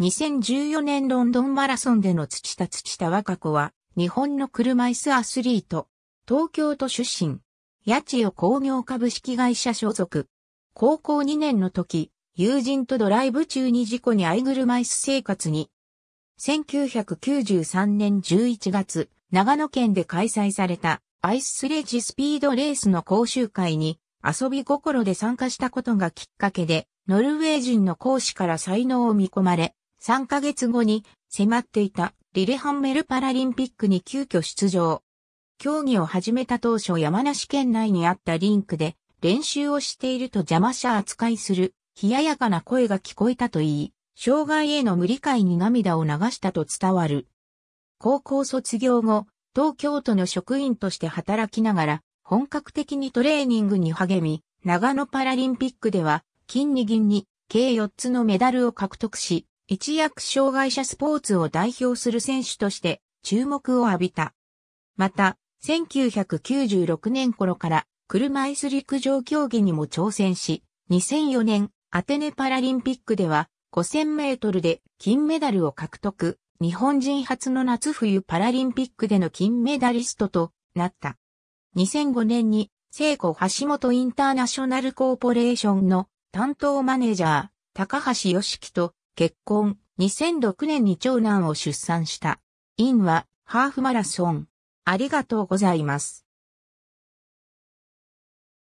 2014年ロンドンマラソンでの土田土田和歌子は、日本の車椅子アスリート、東京都出身、八千代工業株式会社所属。高校2年の時、友人とドライブ中に事故に遭い車椅子生活に。1993年11月、長野県で開催されたアイススレッジスピードレースの講習会に遊び心で参加したことがきっかけで、ノルウェー人の講師から才能を見込まれ、3ヶ月後に迫っていたリレハンメルパラリンピックに急遽出場。競技を始めた当初山梨県内にあったリンクで練習をしていると邪魔者扱いする冷ややかな声が聞こえたといい、障害への無理解に涙を流したと伝わる。高校卒業後、東京都の職員として働きながら本格的にトレーニングに励み、長野パラリンピックでは金に銀に計4つのメダルを獲得し、一躍障害者スポーツを代表する選手として注目を浴びた。また、1996年頃から車椅子陸上競技にも挑戦し、2004年アテネパラリンピックでは5000メートルで金メダルを獲得、日本人初の夏冬パラリンピックでの金メダリストとなった。2005年に聖子橋本インターナショナルコーポレーションの担当マネージャー、高橋良樹と結婚、2006年に長男を出産した。インは、ハーフマラソン。ありがとうございます。